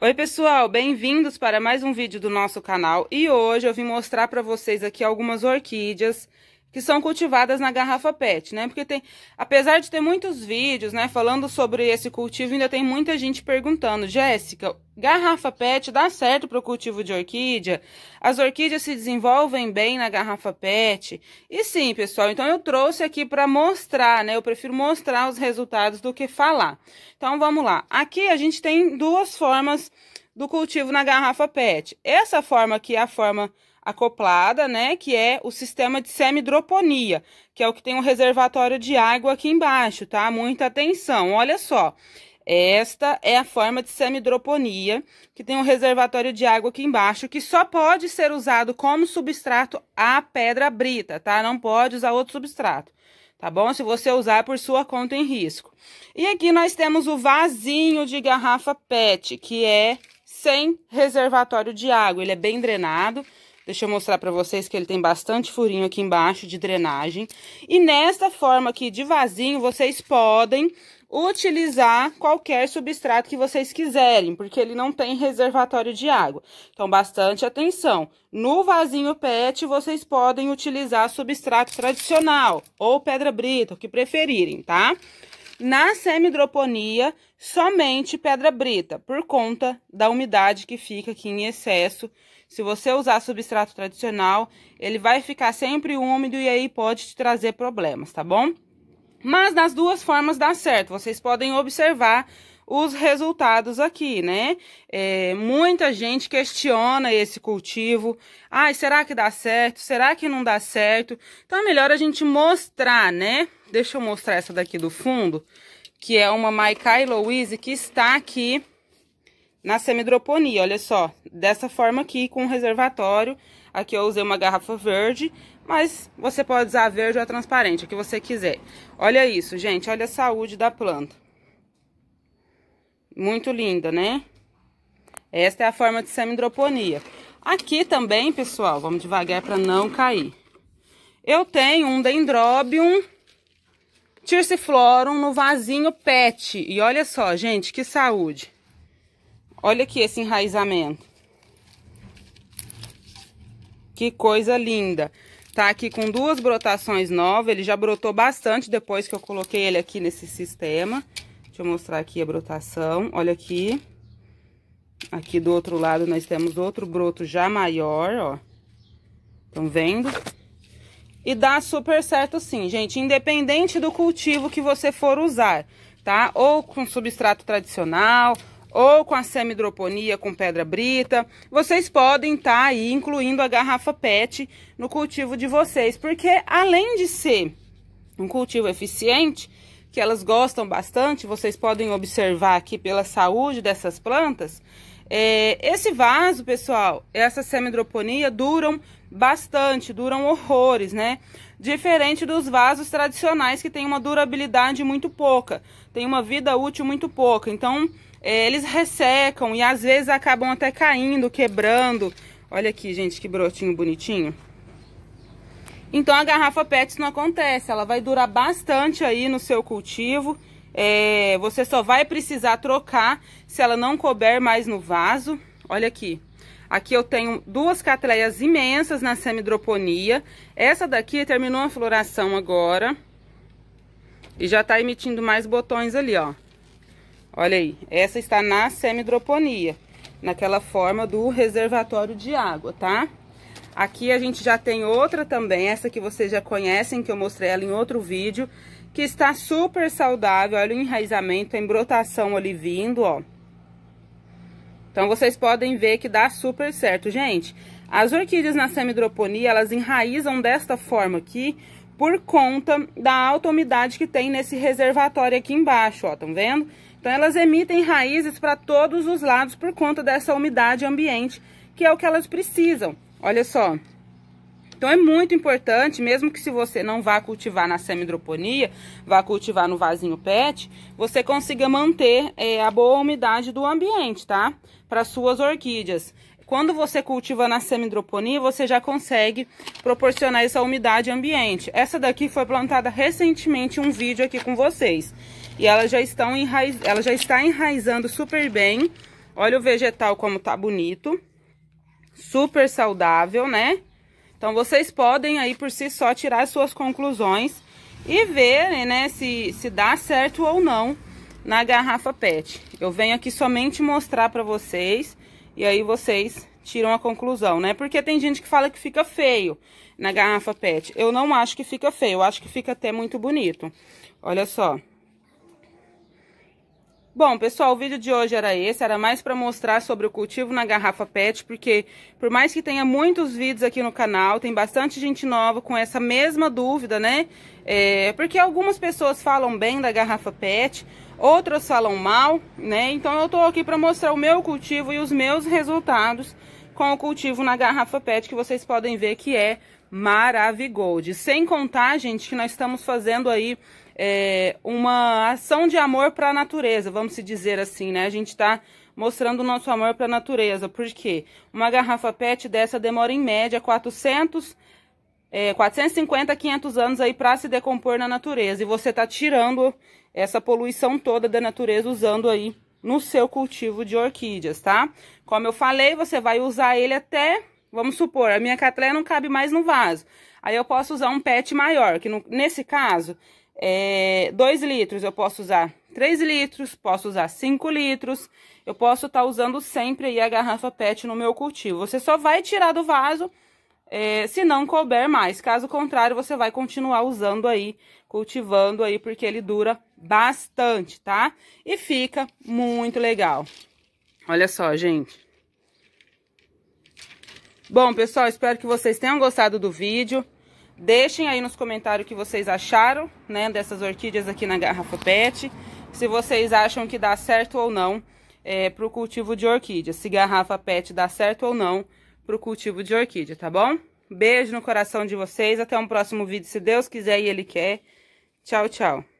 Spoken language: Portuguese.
Oi pessoal, bem-vindos para mais um vídeo do nosso canal e hoje eu vim mostrar para vocês aqui algumas orquídeas que são cultivadas na garrafa PET, né? Porque tem, apesar de ter muitos vídeos, né, falando sobre esse cultivo, ainda tem muita gente perguntando, Jéssica, garrafa PET dá certo para o cultivo de orquídea? As orquídeas se desenvolvem bem na garrafa PET? E sim, pessoal, então eu trouxe aqui para mostrar, né? Eu prefiro mostrar os resultados do que falar. Então vamos lá. Aqui a gente tem duas formas do cultivo na garrafa PET. Essa forma aqui é a forma acoplada, né, que é o sistema de semidroponia, que é o que tem um reservatório de água aqui embaixo, tá? Muita atenção, olha só. Esta é a forma de semidroponia, que tem um reservatório de água aqui embaixo, que só pode ser usado como substrato a pedra brita, tá? Não pode usar outro substrato, tá bom? Se você usar por sua conta em risco. E aqui nós temos o vasinho de garrafa PET, que é sem reservatório de água, ele é bem drenado, Deixa eu mostrar pra vocês que ele tem bastante furinho aqui embaixo de drenagem. E nesta forma aqui de vasinho, vocês podem utilizar qualquer substrato que vocês quiserem, porque ele não tem reservatório de água. Então, bastante atenção. No vasinho PET, vocês podem utilizar substrato tradicional ou pedra brita, o que preferirem, tá? Na semidroponia, somente pedra brita, por conta da umidade que fica aqui em excesso se você usar substrato tradicional, ele vai ficar sempre úmido e aí pode te trazer problemas, tá bom? Mas nas duas formas dá certo, vocês podem observar os resultados aqui, né? É, muita gente questiona esse cultivo. Ai, será que dá certo? Será que não dá certo? Então é melhor a gente mostrar, né? Deixa eu mostrar essa daqui do fundo, que é uma Maikai Louise que está aqui na semidroponia, olha só. Dessa forma aqui, com reservatório. Aqui eu usei uma garrafa verde, mas você pode usar verde ou transparente, o que você quiser. Olha isso, gente, olha a saúde da planta. Muito linda, né? Esta é a forma de semidroponia. Aqui também, pessoal, vamos devagar para não cair. Eu tenho um Dendrobium Tirciflorum no vasinho PET. E olha só, gente, que saúde. Olha aqui esse enraizamento. Que coisa linda. Tá aqui com duas brotações novas, ele já brotou bastante depois que eu coloquei ele aqui nesse sistema. Deixa eu mostrar aqui a brotação, olha aqui. Aqui do outro lado nós temos outro broto já maior, ó. Estão vendo? E dá super certo sim, gente, independente do cultivo que você for usar, tá? Ou com substrato tradicional, ou com a semidroponia com pedra brita, vocês podem estar tá aí incluindo a garrafa PET no cultivo de vocês, porque além de ser um cultivo eficiente, que elas gostam bastante, vocês podem observar aqui pela saúde dessas plantas, é, esse vaso, pessoal, essa semidroponia duram bastante, duram horrores, né? Diferente dos vasos tradicionais que tem uma durabilidade muito pouca, tem uma vida útil muito pouca. Então, é, eles ressecam e às vezes acabam até caindo, quebrando. Olha aqui, gente, que brotinho bonitinho. Então a garrafa PET não acontece, ela vai durar bastante aí no seu cultivo. É, você só vai precisar trocar se ela não couber mais no vaso. Olha aqui. Aqui eu tenho duas catleias imensas na semidroponia. Essa daqui terminou a floração agora. E já tá emitindo mais botões ali, ó. Olha aí, essa está na semidroponia, naquela forma do reservatório de água, tá? Aqui a gente já tem outra também, essa que vocês já conhecem, que eu mostrei ela em outro vídeo, que está super saudável, olha o enraizamento, tem brotação ali vindo, ó. Então, vocês podem ver que dá super certo, gente. As orquídeas na semidroponia, elas enraizam desta forma aqui, por conta da alta umidade que tem nesse reservatório aqui embaixo, ó, estão vendo? Então, elas emitem raízes para todos os lados por conta dessa umidade ambiente, que é o que elas precisam. Olha só. Então, é muito importante, mesmo que se você não vá cultivar na semidroponia, vá cultivar no vasinho pet, você consiga manter é, a boa umidade do ambiente, tá? Para suas orquídeas. Quando você cultiva na semidroponia, você já consegue proporcionar essa umidade ambiente. Essa daqui foi plantada recentemente um vídeo aqui com vocês. E ela já, estão enraiz... ela já está enraizando super bem. Olha o vegetal como tá bonito. Super saudável, né? Então, vocês podem aí por si só tirar suas conclusões e verem, né, se, se dá certo ou não na garrafa PET. Eu venho aqui somente mostrar para vocês e aí vocês tiram a conclusão, né? Porque tem gente que fala que fica feio na garrafa pet. Eu não acho que fica feio, eu acho que fica até muito bonito. Olha só. Bom, pessoal, o vídeo de hoje era esse, era mais para mostrar sobre o cultivo na garrafa pet, porque por mais que tenha muitos vídeos aqui no canal, tem bastante gente nova com essa mesma dúvida, né? É, porque algumas pessoas falam bem da garrafa pet, outras falam mal, né? Então eu tô aqui para mostrar o meu cultivo e os meus resultados com o cultivo na garrafa PET, que vocês podem ver que é Maravigold. Sem contar, gente, que nós estamos fazendo aí é, uma ação de amor para a natureza, vamos se dizer assim, né? A gente está mostrando o nosso amor para a natureza, porque uma garrafa PET dessa demora em média 400 é, 450 a 500 anos aí para se decompor na natureza. E você tá tirando essa poluição toda da natureza usando aí no seu cultivo de orquídeas, tá? Como eu falei, você vai usar ele até, vamos supor, a minha catleia não cabe mais no vaso. Aí eu posso usar um pet maior, que no, nesse caso, é, 2 litros, eu posso usar 3 litros, posso usar 5 litros. Eu posso estar tá usando sempre aí a garrafa pet no meu cultivo. Você só vai tirar do vaso é, se não couber mais. Caso contrário, você vai continuar usando aí, cultivando aí, porque ele dura bastante, tá? E fica muito legal. Olha só, gente. Bom, pessoal, espero que vocês tenham gostado do vídeo. Deixem aí nos comentários o que vocês acharam, né, dessas orquídeas aqui na garrafa pet. Se vocês acham que dá certo ou não é, para o cultivo de orquídea. Se garrafa pet dá certo ou não para o cultivo de orquídea, tá bom? Beijo no coração de vocês. Até um próximo vídeo, se Deus quiser e Ele quer. Tchau, tchau.